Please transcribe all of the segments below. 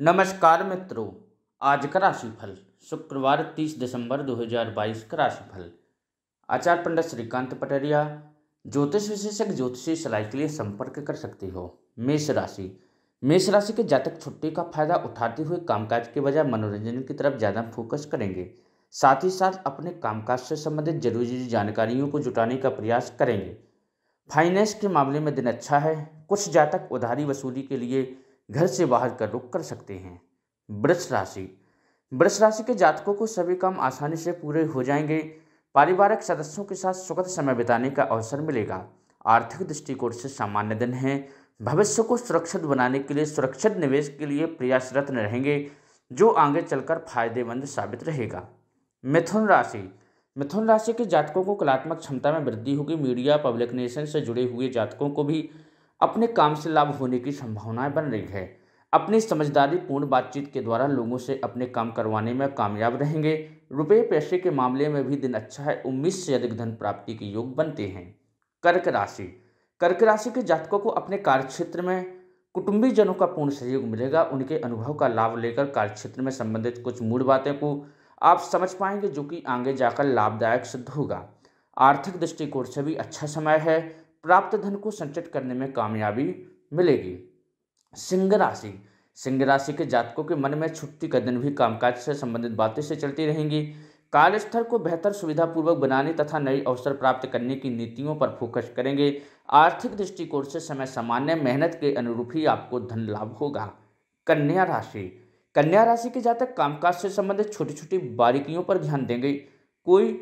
नमस्कार मित्रों आज का राशिफल शुक्रवार 30 दिसंबर 2022 का राशिफल आचार्य पंडित श्रीकांत पटरिया ज्योतिष विशेषज्ञ ज्योतिषी सलाह के लिए संपर्क कर सकते हो मेष राशि मेष राशि के जातक छुट्टी का फायदा उठाते हुए कामकाज के बजाय मनोरंजन की तरफ ज़्यादा फोकस करेंगे साथ ही साथ अपने कामकाज से संबंधित जरूरी जानकारियों को जुटाने का प्रयास करेंगे फाइनेंस के मामले में दिन अच्छा है कुछ जातक उधारी वसूली के लिए घर से बाहर का रुख कर सकते हैं वृक्ष राशि वृक्ष राशि के जातकों को सभी काम आसानी से पूरे हो जाएंगे पारिवारिक सदस्यों के साथ सुखद समय बिताने का अवसर मिलेगा आर्थिक दृष्टिकोण से सामान्य दिन है भविष्य को सुरक्षित बनाने के लिए सुरक्षित निवेश के लिए प्रयासरत्न रहेंगे जो आगे चलकर फायदेमंद साबित रहेगा मिथुन राशि मिथुन राशि के जातकों को कलात्मक क्षमता में वृद्धि होगी मीडिया पब्लिक नेशन से जुड़े हुए जातकों को भी अपने काम से लाभ होने की संभावनाएं बन रही है अपनी समझदारी पूर्ण बातचीत के द्वारा लोगों से अपने काम करवाने में कामयाब रहेंगे रुपये पैसे के मामले में भी दिन अच्छा है उम्मीद से अधिक धन प्राप्ति के योग बनते हैं कर्क राशि कर्क राशि के जातकों को अपने कार्यक्षेत्र में कुटुंबी जनों का पूर्ण सहयोग मिलेगा उनके अनुभव का लाभ लेकर कार्यक्षेत्र में संबंधित कुछ मूल बातें को आप समझ पाएंगे जो कि आगे जाकर लाभदायक सिद्ध होगा आर्थिक दृष्टिकोण से भी अच्छा समय है प्राप्त धन को संचित करने में कामयाबी मिलेगी सिंह राशि सिंह राशि के जातकों के मन में छुट्टी का दिन भी कामकाज से संबंधित बातें से चलती रहेंगी कार्यस्थल को बेहतर सुविधापूर्वक बनाने तथा नए अवसर प्राप्त करने की नीतियों पर फोकस करेंगे आर्थिक दृष्टिकोण से समय सामान्य मेहनत के अनुरूप ही आपको धन लाभ होगा कन्या राशि कन्या राशि के जातक कामकाज से संबंधित छोटी छोटी बारीकियों पर ध्यान देंगे कोई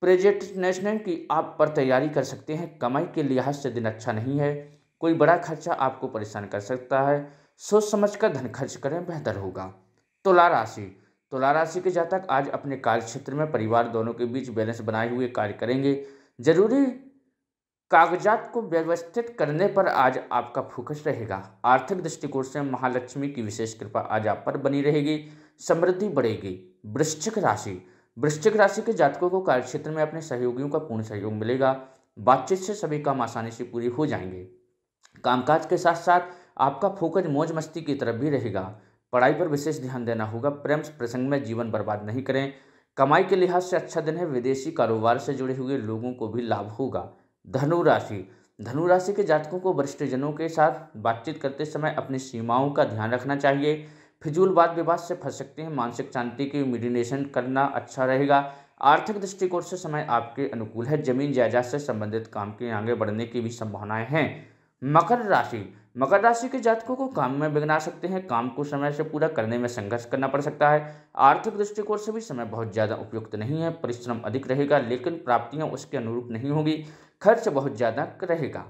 प्रेजेंटेशन की आप पर तैयारी कर सकते हैं कमाई के लिहाज से दिन अच्छा नहीं है कोई बड़ा खर्चा आपको परेशान कर सकता है सोच समझ कर धन खर्च करें बेहतर होगा तुला राशि तुला राशि के जातक आज अपने कार्य क्षेत्र में परिवार दोनों के बीच बैलेंस बनाए हुए कार्य करेंगे जरूरी कागजात को व्यवस्थित करने पर आज आपका फोकस रहेगा आर्थिक दृष्टिकोण से महालक्ष्मी की विशेष कृपा आज आप पर बनी रहेगी समृद्धि बढ़ेगी वृश्चिक राशि वृश्चिक राशि के जातकों को कार्यक्षेत्र में अपने सहयोगियों का पूर्ण सहयोग मिलेगा बातचीत से सभी काम आसानी से पूरी हो जाएंगे कामकाज के साथ साथ आपका फोकस मौज मस्ती की तरफ भी रहेगा पढ़ाई पर विशेष ध्यान देना होगा प्रेम प्रसंग में जीवन बर्बाद नहीं करें कमाई के लिहाज से अच्छा दिन है विदेशी कारोबार से जुड़े हुए लोगों को भी लाभ होगा धनुराशि धनुराशि के जातकों को वरिष्ठजनों के साथ बातचीत करते समय अपनी सीमाओं का ध्यान रखना चाहिए फिजूल वाद विवाद से फंस सकते हैं मानसिक शांति की मेडिटेशन करना अच्छा रहेगा आर्थिक दृष्टिकोण से समय आपके अनुकूल है जमीन जायदाद से संबंधित काम के आगे बढ़ने की भी संभावनाएं हैं मकर राशि मकर राशि के जातकों को काम में बिगना सकते हैं काम को समय से पूरा करने में संघर्ष करना पड़ सकता है आर्थिक दृष्टिकोण से भी समय बहुत ज़्यादा उपयुक्त नहीं है परिश्रम अधिक रहेगा लेकिन प्राप्तियां उसके अनुरूप नहीं होगी खर्च बहुत ज़्यादा रहेगा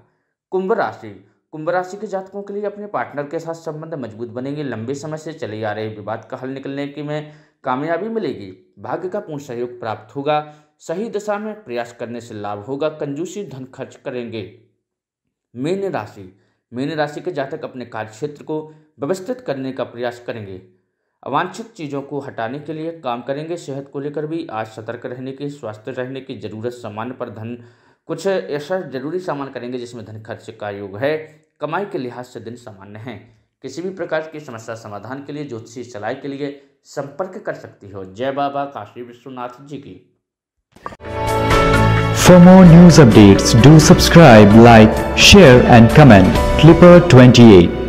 कुंभ राशि कुंभ राशि के जातकों के लिए अपने पार्टनर के साथ संबंध मजबूत बनेंगे लंबे समय से चले आ रहे विवाद का हल निकलने की में कामयाबी मिलेगी भाग्य का पूर्ण सहयोग प्राप्त होगा सही दिशा में प्रयास करने से लाभ होगा कंजूसी धन खर्च करेंगे मीन राशि मीन राशि के जातक अपने कार्य क्षेत्र को व्यवस्थित करने का प्रयास करेंगे अवांछित चीज़ों को हटाने के लिए काम करेंगे सेहत को लेकर भी आज सतर्क रहने की स्वास्थ्य रहने की जरूरत सामान्य पर धन कुछ ऐसा जरूरी सामान करेंगे जिसमें धन खर्च का योग है कमाई के लिहाज से दिन सामान्य हैं किसी भी प्रकार की समस्या समाधान के लिए ज्योतिषी सलाह के लिए संपर्क कर सकती हो जय बाबा काशी विश्वनाथ जी की For more news updates, do subscribe, like, share and comment. Clipper 28